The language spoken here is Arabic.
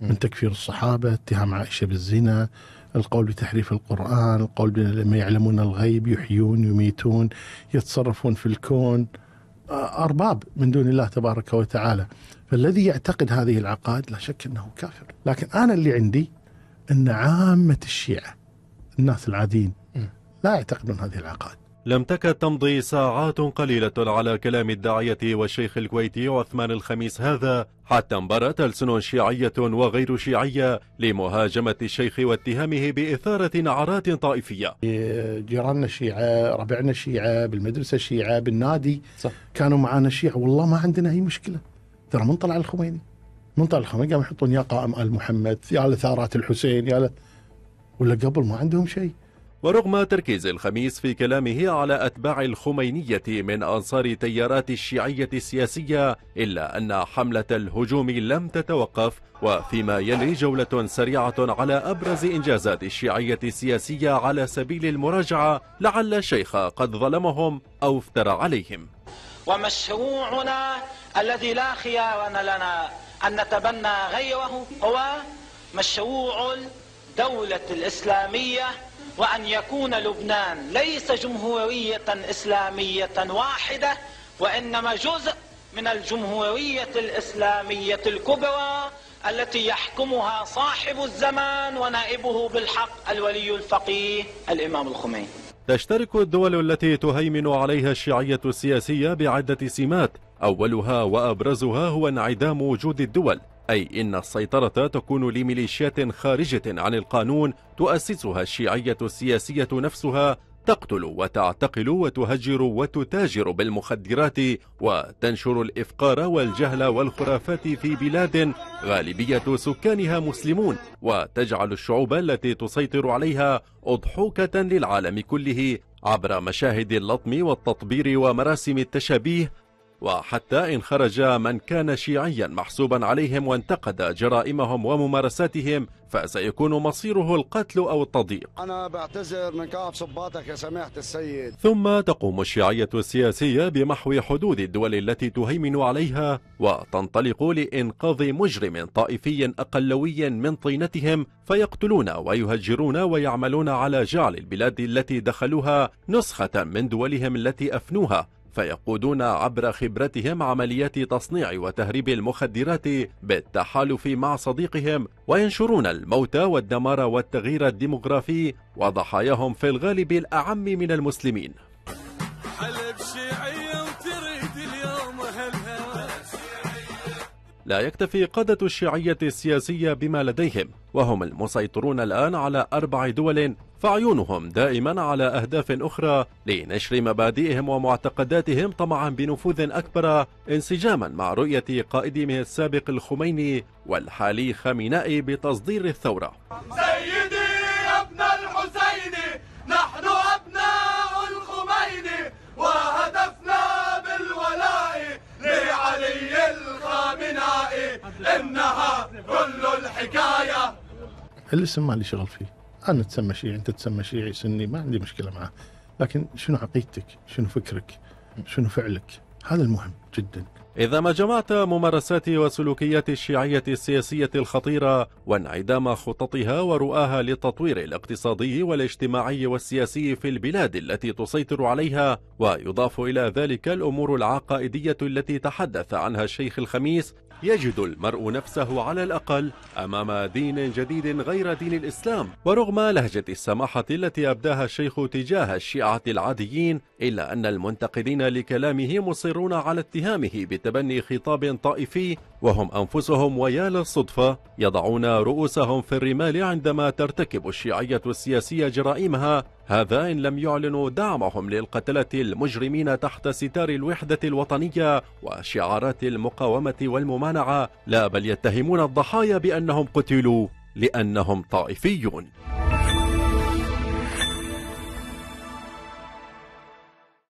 من تكفير الصحابة اتهام عائشة بالزنا القول بتحريف القرآن القول لما يعلمون الغيب يحيون يميتون يتصرفون في الكون آه، أرباب من دون الله تبارك وتعالى فالذي يعتقد هذه العقائد لا شك أنه كافر لكن أنا اللي عندي أن عامة الشيعة الناس العاديين لا يعتقدون هذه العقائد لم تكد تمضي ساعات قليلة على كلام الداعية والشيخ الكويتي عثمان الخميس هذا حتى انبرت ألسن شيعية وغير شيعية لمهاجمة الشيخ واتهامه بإثارة نعرات طائفية إيه، جيراننا الشيعة ربعنا الشيعة بالمدرسة الشيعة بالنادي صح. كانوا معنا الشيعة والله ما عندنا أي مشكلة ترى من طلع الخميني من طلع الخميني قاموا يحطون يا قائم آل محمد يا لثارات الحسين يا ل... ولا قبل ما عندهم شيء ورغم تركيز الخميس في كلامه على أتباع الخمينية من أنصار تيارات الشيعية السياسية إلا أن حملة الهجوم لم تتوقف وفيما يلي جولة سريعة على أبرز إنجازات الشيعية السياسية على سبيل المراجعة لعل الشيخ قد ظلمهم أو افترى عليهم ومشروعنا الذي لا خيار لنا أن نتبنى غيره هو مشروع الدولة الإسلامية وأن يكون لبنان ليس جمهورية إسلامية واحدة وإنما جزء من الجمهورية الإسلامية الكبرى التي يحكمها صاحب الزمان ونائبه بالحق الولي الفقيه الإمام الخميني تشترك الدول التي تهيمن عليها الشيعية السياسية بعدة سمات أولها وأبرزها هو انعدام وجود الدول أي إن السيطرة تكون لميليشيات خارجة عن القانون تؤسسها الشيعية السياسية نفسها تقتل وتعتقل وتهجر وتتاجر بالمخدرات وتنشر الإفقار والجهل والخرافات في بلاد غالبية سكانها مسلمون وتجعل الشعوب التي تسيطر عليها أضحوكة للعالم كله عبر مشاهد اللطم والتطبير ومراسم التشابيه وحتى إن خرج من كان شيعيا محسوبا عليهم وانتقد جرائمهم وممارساتهم فسيكون مصيره القتل أو التضييق أنا بعتذر من كعب صباطك يا سماحة السيد ثم تقوم الشيعية السياسية بمحو حدود الدول التي تهيمن عليها وتنطلق لإنقاذ مجرم طائفي أقلوي من طينتهم فيقتلون ويهجرون ويعملون على جعل البلاد التي دخلوها نسخة من دولهم التي أفنوها فيقودون عبر خبرتهم عمليات تصنيع وتهريب المخدرات بالتحالف مع صديقهم وينشرون الموت والدمار والتغيير الديمغرافي وضحاياهم في الغالب الأعم من المسلمين حلب شيعية وتريد اليوم أهلها لا يكتفي قادة الشيعية السياسية بما لديهم وهم المسيطرون الآن على أربع دول فعيونهم دائما على أهداف أخرى لنشر مبادئهم ومعتقداتهم طمعا بنفوذ أكبر انسجاما مع رؤية قائدهم السابق الخميني والحالي خامنائي بتصدير الثورة سيدي ابن الحسين نحن أبناء الخميني وهدفنا بالولاء لعلي الخامنائي إنها كل الحكاية الاسم ما لي شغل فيه انا تسمى شيعي انت تسمى شيعي سني ما عندي مشكله معه لكن شنو عقيدتك شنو فكرك شنو فعلك هذا المهم جدا إذا ما جمعت ممارسات وسلوكيات الشيعية السياسية الخطيرة وانعدام خططها ورؤاها للتطوير الاقتصادي والاجتماعي والسياسي في البلاد التي تسيطر عليها ويضاف إلى ذلك الأمور العقائدية التي تحدث عنها الشيخ الخميس يجد المرء نفسه على الأقل أمام دين جديد غير دين الإسلام ورغم لهجة السماحة التي أبداها الشيخ تجاه الشيعة العاديين إلا أن المنتقدين لكلامه مصرون على اتهامه بتبني خطاب طائفي وهم أنفسهم ويا للصدفة يضعون رؤوسهم في الرمال عندما ترتكب الشيعية السياسية جرائمها هذا إن لم يعلنوا دعمهم للقتلة المجرمين تحت ستار الوحدة الوطنية وشعارات المقاومة والممانعة لا بل يتهمون الضحايا بأنهم قتلوا لأنهم طائفيون